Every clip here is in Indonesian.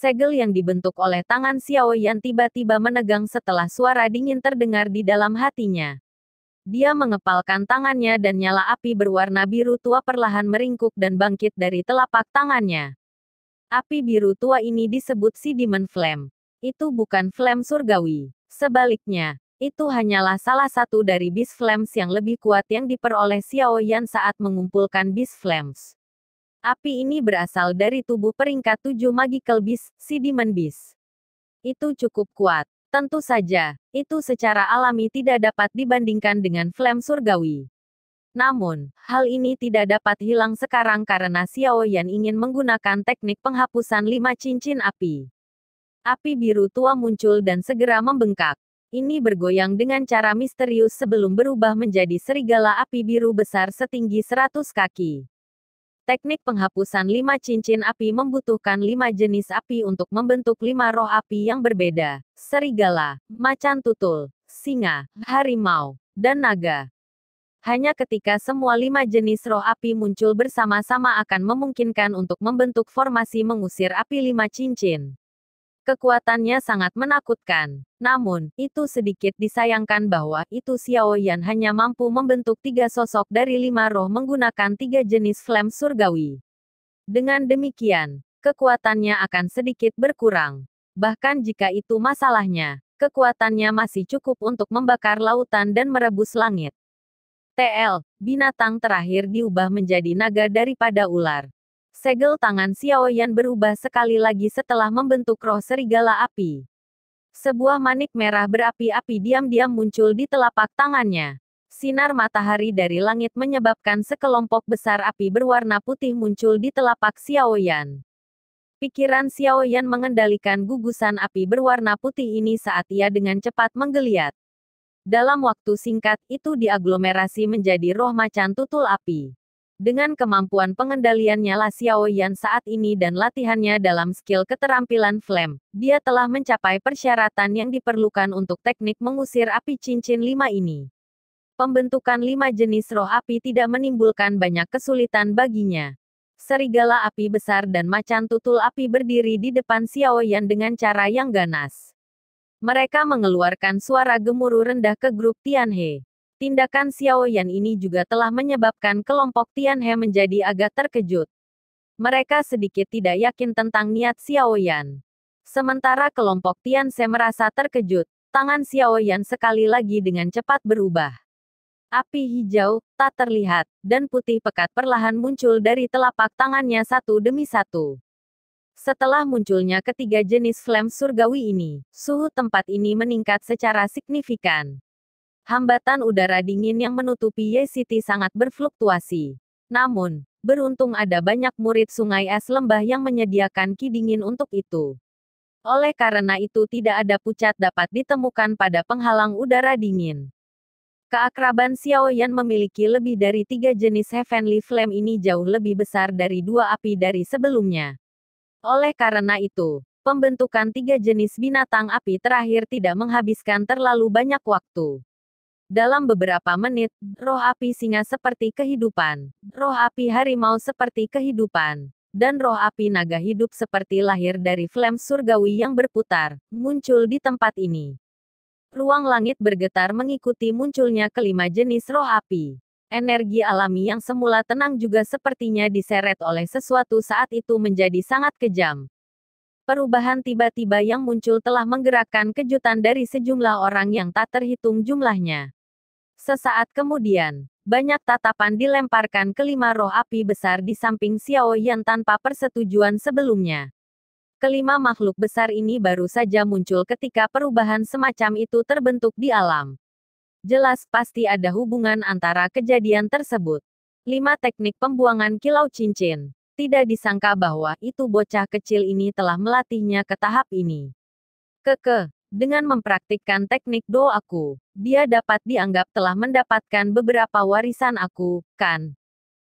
segel yang dibentuk oleh tangan Xiao Yan tiba-tiba menegang setelah suara dingin terdengar di dalam hatinya. Dia mengepalkan tangannya dan nyala api berwarna biru tua perlahan meringkuk dan bangkit dari telapak tangannya. Api biru tua ini disebut si Demon Flame. Itu bukan flame surgawi. Sebaliknya, itu hanyalah salah satu dari Beast Flames yang lebih kuat yang diperoleh Xiao Yan saat mengumpulkan Beast Flames. Api ini berasal dari tubuh peringkat tujuh Magical Beast, Demon Beast. Itu cukup kuat. Tentu saja, itu secara alami tidak dapat dibandingkan dengan Flem surgawi. Namun, hal ini tidak dapat hilang sekarang karena Xiao Yan ingin menggunakan teknik penghapusan lima cincin api. Api biru tua muncul dan segera membengkak. Ini bergoyang dengan cara misterius sebelum berubah menjadi serigala api biru besar setinggi 100 kaki. Teknik penghapusan lima cincin api membutuhkan lima jenis api untuk membentuk lima roh api yang berbeda. Serigala, macan tutul, singa, harimau, dan naga. Hanya ketika semua lima jenis roh api muncul bersama-sama akan memungkinkan untuk membentuk formasi mengusir api lima cincin. Kekuatannya sangat menakutkan. Namun, itu sedikit disayangkan bahwa itu Xiao Yan hanya mampu membentuk tiga sosok dari lima roh menggunakan tiga jenis flame surgawi. Dengan demikian, kekuatannya akan sedikit berkurang. Bahkan jika itu masalahnya, kekuatannya masih cukup untuk membakar lautan dan merebus langit. TL, binatang terakhir diubah menjadi naga daripada ular. Segel tangan Xiao Yan berubah sekali lagi setelah membentuk roh serigala api. Sebuah manik merah berapi-api diam-diam muncul di telapak tangannya. Sinar matahari dari langit menyebabkan sekelompok besar api berwarna putih muncul di telapak Xiao Yan. Pikiran Xiao Yan mengendalikan gugusan api berwarna putih ini saat ia dengan cepat menggeliat. Dalam waktu singkat, itu diaglomerasi menjadi roh macan tutul api. Dengan kemampuan pengendaliannya La Xiao Yan saat ini dan latihannya dalam skill keterampilan flame, dia telah mencapai persyaratan yang diperlukan untuk teknik mengusir api cincin lima ini. Pembentukan lima jenis roh api tidak menimbulkan banyak kesulitan baginya. Serigala api besar dan macan tutul api berdiri di depan Xiao Yan dengan cara yang ganas. Mereka mengeluarkan suara gemuruh rendah ke grup Tianhe. Tindakan Xiao Yan ini juga telah menyebabkan kelompok Tianhe menjadi agak terkejut. Mereka sedikit tidak yakin tentang niat Xiao Yan. Sementara kelompok Tian Tianse merasa terkejut, tangan Xiao Yan sekali lagi dengan cepat berubah. Api hijau, tak terlihat, dan putih pekat perlahan muncul dari telapak tangannya satu demi satu. Setelah munculnya ketiga jenis flame surgawi ini, suhu tempat ini meningkat secara signifikan. Hambatan udara dingin yang menutupi Ye City sangat berfluktuasi. Namun, beruntung ada banyak murid sungai es lembah yang menyediakan ki dingin untuk itu. Oleh karena itu tidak ada pucat dapat ditemukan pada penghalang udara dingin. Keakraban Xiao Yan memiliki lebih dari tiga jenis Heavenly Flame ini jauh lebih besar dari dua api dari sebelumnya. Oleh karena itu, pembentukan tiga jenis binatang api terakhir tidak menghabiskan terlalu banyak waktu. Dalam beberapa menit, roh api singa seperti kehidupan, roh api harimau seperti kehidupan, dan roh api naga hidup seperti lahir dari flame surgawi yang berputar, muncul di tempat ini. Ruang langit bergetar mengikuti munculnya kelima jenis roh api. Energi alami yang semula tenang juga sepertinya diseret oleh sesuatu saat itu menjadi sangat kejam, perubahan tiba-tiba yang muncul telah menggerakkan kejutan dari sejumlah orang yang tak terhitung jumlahnya. Sesaat kemudian, banyak tatapan dilemparkan ke lima roh api besar di samping Xiao Yan tanpa persetujuan sebelumnya. Kelima makhluk besar ini baru saja muncul ketika perubahan semacam itu terbentuk di alam. Jelas pasti ada hubungan antara kejadian tersebut. Lima teknik pembuangan kilau cincin. Tidak disangka bahwa itu bocah kecil ini telah melatihnya ke tahap ini. Keke, dengan mempraktikkan teknik do aku, dia dapat dianggap telah mendapatkan beberapa warisan aku, kan?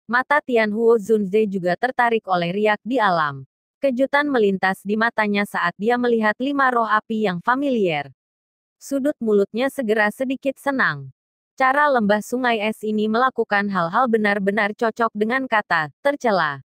Mata Tian Huo Zunze juga tertarik oleh riak di alam. Kejutan melintas di matanya saat dia melihat lima roh api yang familiar. Sudut mulutnya segera sedikit senang. Cara lembah sungai es ini melakukan hal-hal benar-benar cocok dengan kata tercela.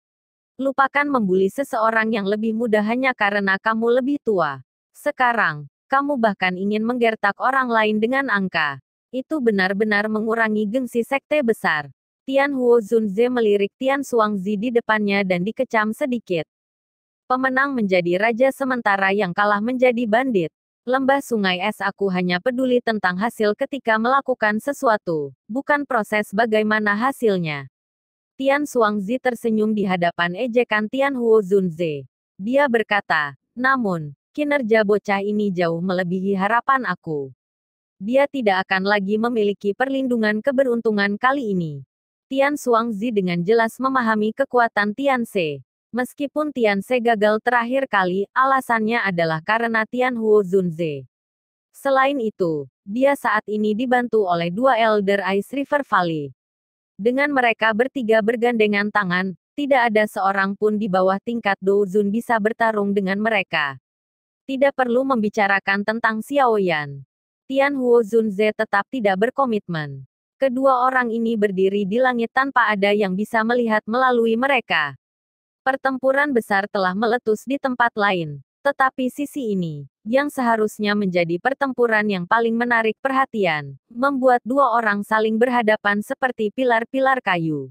Lupakan membuli seseorang yang lebih muda hanya karena kamu lebih tua. Sekarang, kamu bahkan ingin menggertak orang lain dengan angka. Itu benar-benar mengurangi gengsi sekte besar. Tian Huo Zunze melirik Tian Suangzi di depannya dan dikecam sedikit. Pemenang menjadi raja sementara yang kalah menjadi bandit. Lembah sungai es aku hanya peduli tentang hasil ketika melakukan sesuatu, bukan proses bagaimana hasilnya. Tian Suangzi tersenyum di hadapan ejekan Tian Huo Zunze. Dia berkata, namun, Kinerja bocah ini jauh melebihi harapan aku. Dia tidak akan lagi memiliki perlindungan keberuntungan kali ini. Tian Suangzi dengan jelas memahami kekuatan Tian Se. Meskipun Tian Se gagal terakhir kali, alasannya adalah karena Tian Huo Zunze. Selain itu, dia saat ini dibantu oleh dua Elder Ice River Valley. Dengan mereka bertiga bergandengan tangan, tidak ada seorang pun di bawah tingkat Douzun bisa bertarung dengan mereka. Tidak perlu membicarakan tentang Xiao Yan. Tian Huo Zunze tetap tidak berkomitmen. Kedua orang ini berdiri di langit tanpa ada yang bisa melihat melalui mereka. Pertempuran besar telah meletus di tempat lain. Tetapi sisi ini, yang seharusnya menjadi pertempuran yang paling menarik perhatian, membuat dua orang saling berhadapan seperti pilar-pilar kayu.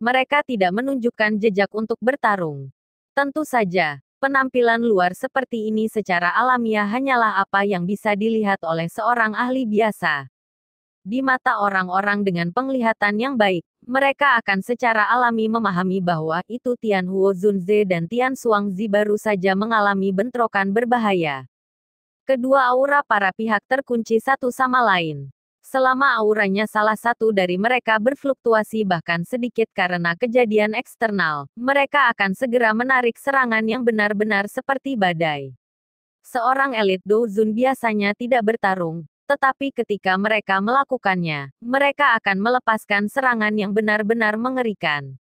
Mereka tidak menunjukkan jejak untuk bertarung. Tentu saja, Penampilan luar seperti ini secara alamiah hanyalah apa yang bisa dilihat oleh seorang ahli biasa. Di mata orang-orang dengan penglihatan yang baik, mereka akan secara alami memahami bahwa itu Tian Huo Zunze dan Tian Suangzi baru saja mengalami bentrokan berbahaya. Kedua aura para pihak terkunci satu sama lain selama auranya salah satu dari mereka berfluktuasi bahkan sedikit karena kejadian eksternal, mereka akan segera menarik serangan yang benar-benar seperti badai. Seorang elit Douzun biasanya tidak bertarung, tetapi ketika mereka melakukannya, mereka akan melepaskan serangan yang benar-benar mengerikan.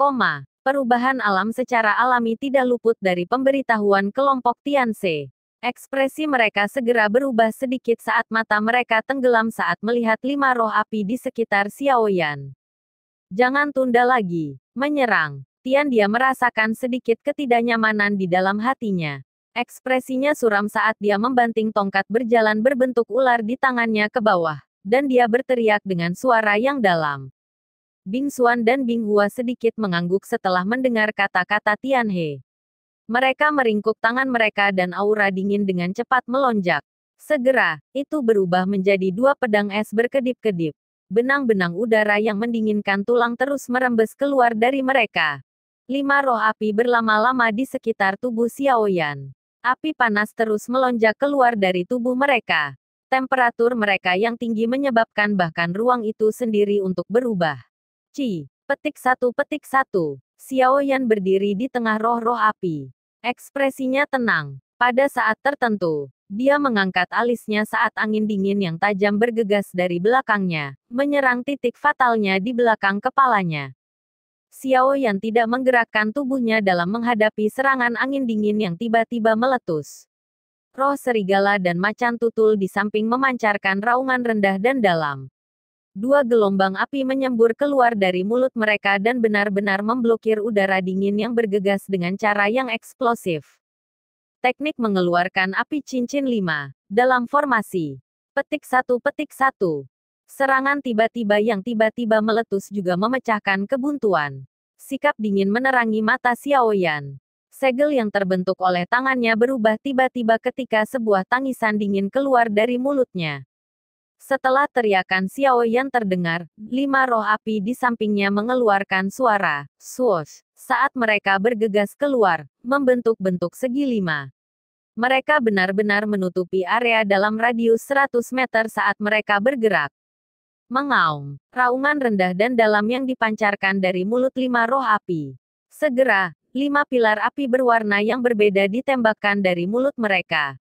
Koma, perubahan alam secara alami tidak luput dari pemberitahuan kelompok Tianse. Ekspresi mereka segera berubah sedikit saat mata mereka tenggelam saat melihat lima roh api di sekitar Xiaoyan. Jangan tunda lagi. Menyerang. Tian dia merasakan sedikit ketidaknyamanan di dalam hatinya. Ekspresinya suram saat dia membanting tongkat berjalan berbentuk ular di tangannya ke bawah, dan dia berteriak dengan suara yang dalam. Bing Xuan dan Bing Hua sedikit mengangguk setelah mendengar kata-kata Tian He. Mereka meringkuk tangan mereka dan aura dingin dengan cepat melonjak. Segera, itu berubah menjadi dua pedang es berkedip-kedip. Benang-benang udara yang mendinginkan tulang terus merembes keluar dari mereka. Lima roh api berlama-lama di sekitar tubuh Xiaoyan. Api panas terus melonjak keluar dari tubuh mereka. Temperatur mereka yang tinggi menyebabkan bahkan ruang itu sendiri untuk berubah. Ci, petik satu petik satu. Xiaoyan berdiri di tengah roh-roh api. Ekspresinya tenang. Pada saat tertentu, dia mengangkat alisnya saat angin dingin yang tajam bergegas dari belakangnya, menyerang titik fatalnya di belakang kepalanya. Xiao yang tidak menggerakkan tubuhnya dalam menghadapi serangan angin dingin yang tiba-tiba meletus. Roh serigala dan macan tutul di samping memancarkan raungan rendah dan dalam dua gelombang api menyembur keluar dari mulut mereka dan benar-benar memblokir udara dingin yang bergegas dengan cara yang eksplosif. Teknik mengeluarkan api cincin lima dalam formasi petik satu petik satu. Serangan tiba-tiba yang tiba-tiba meletus juga memecahkan kebuntuan. Sikap dingin menerangi mata Xiao Yan. Segel yang terbentuk oleh tangannya berubah tiba-tiba ketika sebuah tangisan dingin keluar dari mulutnya. Setelah teriakan Xiao Yan terdengar, lima roh api di sampingnya mengeluarkan suara, swoosh, saat mereka bergegas keluar, membentuk bentuk segi lima. Mereka benar-benar menutupi area dalam radius 100 meter saat mereka bergerak. Mengaum, raungan rendah dan dalam yang dipancarkan dari mulut lima roh api. Segera, lima pilar api berwarna yang berbeda ditembakkan dari mulut mereka.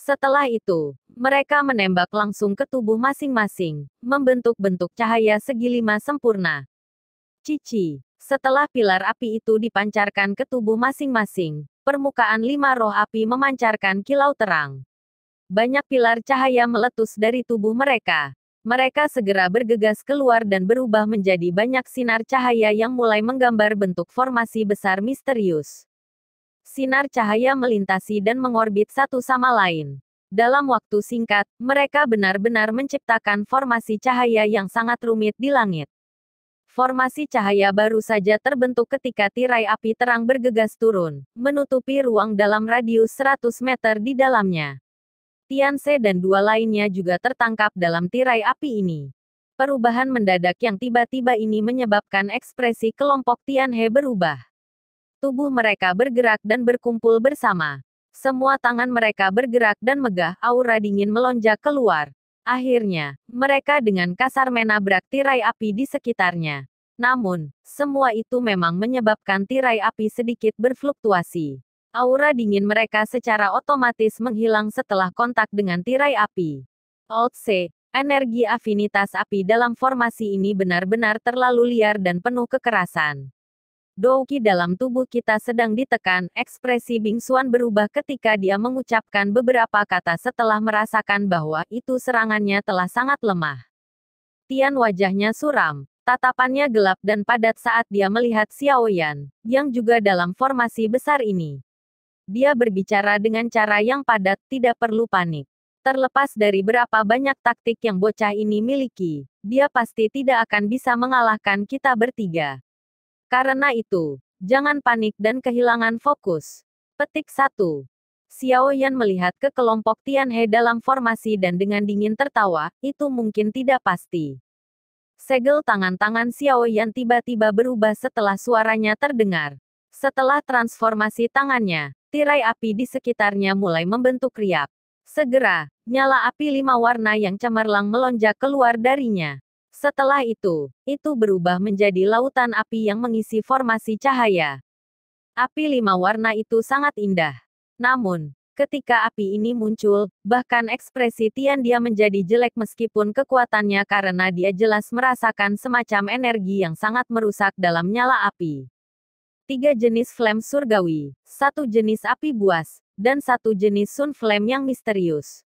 Setelah itu, mereka menembak langsung ke tubuh masing-masing, membentuk bentuk cahaya segi lima sempurna. Cici, setelah pilar api itu dipancarkan ke tubuh masing-masing, permukaan lima roh api memancarkan kilau terang. Banyak pilar cahaya meletus dari tubuh mereka. Mereka segera bergegas keluar dan berubah menjadi banyak sinar cahaya yang mulai menggambar bentuk formasi besar misterius sinar cahaya melintasi dan mengorbit satu sama lain. Dalam waktu singkat, mereka benar-benar menciptakan formasi cahaya yang sangat rumit di langit. Formasi cahaya baru saja terbentuk ketika tirai api terang bergegas turun, menutupi ruang dalam radius 100 meter di dalamnya. Tianse dan dua lainnya juga tertangkap dalam tirai api ini. Perubahan mendadak yang tiba-tiba ini menyebabkan ekspresi kelompok Tianhe berubah. Tubuh mereka bergerak dan berkumpul bersama. Semua tangan mereka bergerak dan megah, aura dingin melonjak keluar. Akhirnya, mereka dengan kasar menabrak tirai api di sekitarnya. Namun, semua itu memang menyebabkan tirai api sedikit berfluktuasi. Aura dingin mereka secara otomatis menghilang setelah kontak dengan tirai api. Old C, energi afinitas api dalam formasi ini benar-benar terlalu liar dan penuh kekerasan. Douki dalam tubuh kita sedang ditekan, ekspresi Bing Xuan berubah ketika dia mengucapkan beberapa kata setelah merasakan bahwa itu serangannya telah sangat lemah. Tian wajahnya suram, tatapannya gelap dan padat saat dia melihat Xiao Yan, yang juga dalam formasi besar ini. Dia berbicara dengan cara yang padat, tidak perlu panik. Terlepas dari berapa banyak taktik yang bocah ini miliki, dia pasti tidak akan bisa mengalahkan kita bertiga. Karena itu, jangan panik dan kehilangan fokus. Petik 1. Xiao Yan melihat ke kelompok Tian He dalam formasi dan dengan dingin tertawa, itu mungkin tidak pasti. Segel tangan-tangan Xiao Yan tiba-tiba berubah setelah suaranya terdengar. Setelah transformasi tangannya, tirai api di sekitarnya mulai membentuk riak. Segera, nyala api lima warna yang cemerlang melonjak keluar darinya. Setelah itu, itu berubah menjadi lautan api yang mengisi formasi cahaya. Api lima warna itu sangat indah. Namun, ketika api ini muncul, bahkan ekspresi Tian dia menjadi jelek meskipun kekuatannya karena dia jelas merasakan semacam energi yang sangat merusak dalam nyala api tiga jenis flame surgawi, satu jenis api buas, dan satu jenis sun flame yang misterius.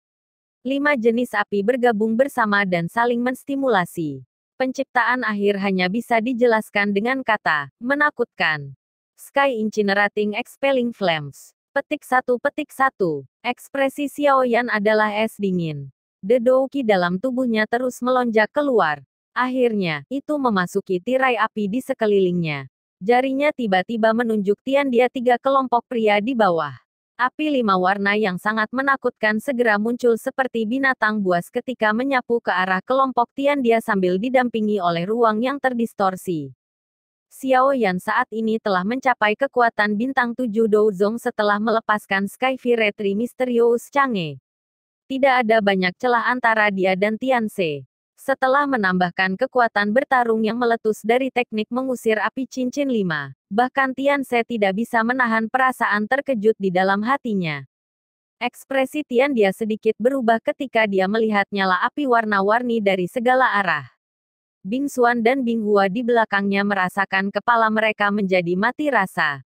Lima jenis api bergabung bersama dan saling menstimulasi. Penciptaan akhir hanya bisa dijelaskan dengan kata, menakutkan. Sky Incinerating Expelling Flames. Petik satu petik satu. Ekspresi Xiao Yan adalah es dingin. The Douki dalam tubuhnya terus melonjak keluar. Akhirnya, itu memasuki tirai api di sekelilingnya. Jarinya tiba-tiba menunjuk Tian dia tiga kelompok pria di bawah. Api lima warna yang sangat menakutkan segera muncul seperti binatang buas ketika menyapu ke arah kelompok Tian Dia sambil didampingi oleh ruang yang terdistorsi. Xiao Yan saat ini telah mencapai kekuatan bintang tujuh Douzong setelah melepaskan Sky Viretri Misterius Change. Tidak ada banyak celah antara dia dan Tian Se setelah menambahkan kekuatan bertarung yang meletus dari teknik mengusir api cincin lima. Bahkan Tian Se tidak bisa menahan perasaan terkejut di dalam hatinya. Ekspresi Tian dia sedikit berubah ketika dia melihat nyala api warna-warni dari segala arah. Bing Xuan dan Bing Hua di belakangnya merasakan kepala mereka menjadi mati rasa.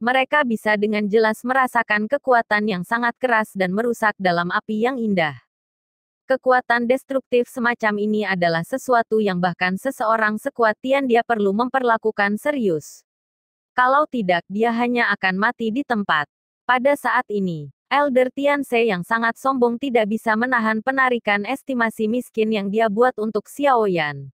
Mereka bisa dengan jelas merasakan kekuatan yang sangat keras dan merusak dalam api yang indah. Kekuatan destruktif semacam ini adalah sesuatu yang bahkan seseorang sekuat Tian dia perlu memperlakukan serius. Kalau tidak, dia hanya akan mati di tempat. Pada saat ini, Elder Tian Se yang sangat sombong tidak bisa menahan penarikan estimasi miskin yang dia buat untuk Xiao Yan.